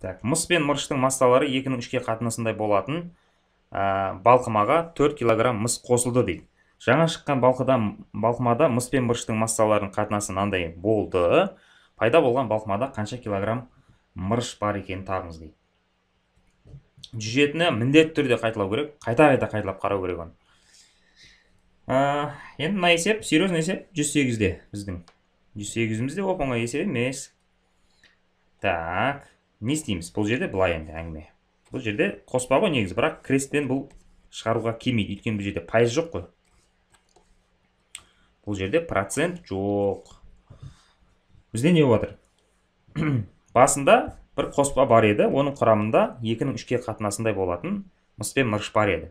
так мыс пен мырыштың массалары екінің үшке қатынасындай болатын ә, балқымаға 4 кг мыс қосылды дейді жаңа шыққан балқымада мыс пен мырыштың массаларының қатынасы мынандай болды пайда болған балқымада қанша килограмм мырыш бар екенін табыңыз дейді жүз жетіні міндетті түрде қайталау керек қайта қайта қайталап қарау керек оны ә, енді мына есеп серьезный есеп 108-де біздің 108 імізде де оп оңай есеп емес так не істейміз бұл жерде былай енді әңгіме бұл жерде қоспа ғой негізі бірақ крестпен бұл шығаруға келмейді өйткені бұл жерде пайыз жоқ қой бұл жерде процент жоқ бізде не болып басында бір қоспа бар еді оның құрамында екінің үшке қатынасындай болатын мыс пен мырыш бар еді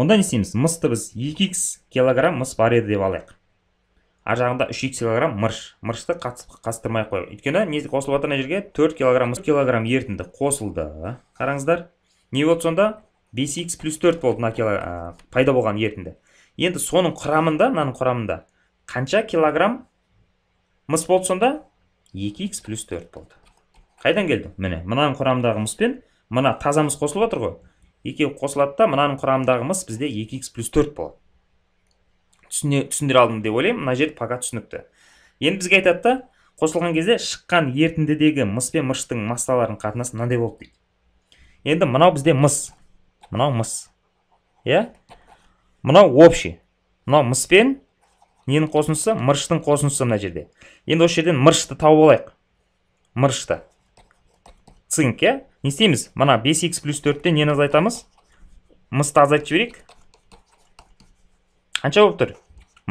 онда не істейміз мысты біз 2 килограмм мыс бар еді деп алайық ар жағында үш икс килограмм мырыш мырышты қатыстырмай ақ қояйық өйткені не қосылып жатыр мына жерге төрт килограмм килограмм ерітінді қосылды қараңыздар не болды сонда бес икс плюс төрт болды мына кило пайда болған ерітінді енді соның құрамында мынаның құрамында қанша килограмм мыс болды сонда екі икс плюс төрт болды қайдан келді міне мынаның құрамындағы мыс пен мына таза мыс қосылып жатыр ғой екеуі қосылады да мынаның құрамындағы мыс бізде екі икс плюс төрт болады түсіндіре алдым деп ойлаймын мына жер пока түсінікті енді бізге айтады да қосылған кезде шыққан ерітіндідегі мыс пен мырыштың массаларының қатынасы мынандай болды дейді енді мынау бізде мыс мынау мыс иә мынау общий мынау мыс пен ненің қосындысы мырыштың қосындысы мына жерде енді осы жерден мырышты тауып алайық мырышты цинк иә не істейміз мына бес икс плюс төрттен нені азайтамыз мысты азайтып жіберейік қанша болып тұр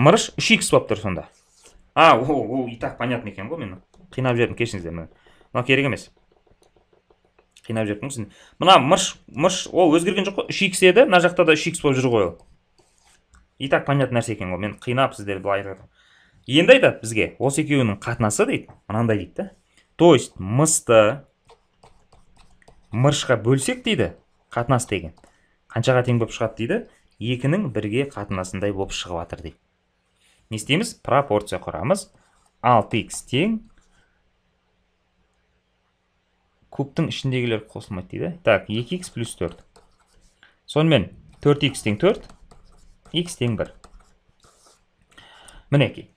мырыш үш икс болып тұр сонда а ол и так понятно екен ғой мен қинап жібердім кешіріңіздер міне мынау керек емес қинап жібердім сізді мына мырш мырш ол өзгерген жоқ қой үш икс еді мына жақта да үш икс болып жүр ғой ол и так понятно нәрсе екен ғой мен қинап сіздерді былай айтып енді айтады бізге осы екеуінің қатынасы дейді мынандай дейді да то есть мысты мыршқа бөлсек дейді қатынас деген қаншаға тең болып шығады дейді екінің бірге қатынасындай болып шығып жатыр дейді не істейміз пропорция құрамыз 6x тең кубтың ішіндегілер қосылмайды дейді так 2x плюс 4 сонымен 4x тең 4 x тең 1 мінекей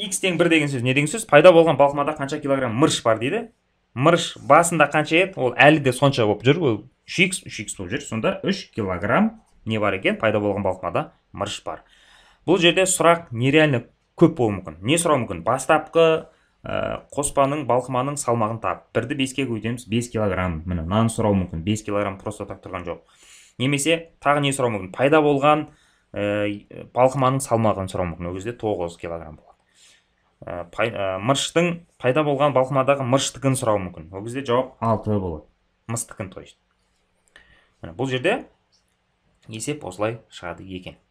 x тең 1 деген сөз не деген сөз пайда болған балқымада қанша килограмм мырыш бар дейді мырыш басында қанша еді ол әлі де сонша болып жүр ол 3x 3x болып жүр сонда 3 килограмм не бар екен пайда болған балқымада мырыш бар бұл жерде сұрақ нереально көп болуы мүмкін не сұрау мүмкін бастапқы ә, қоспаның балқыманың салмағын тап бірді беске көбейтеміз бес килограмм міне мынаны сұрауы мүмкін бес килограмм просто так тұрған жоқ немесе тағы не сұрау мүмкін пайда болған ә, балқыманың салмағын сұрау мүмкін ол кезде тоғыз килограмм болады ә, пай, ә, мырыштың пайда болған балқымадағы мырыштікін сұрауы мүмкін ол кезде жауап алты болады мыстікін то есть бұл жерде есеп осылай шығады екен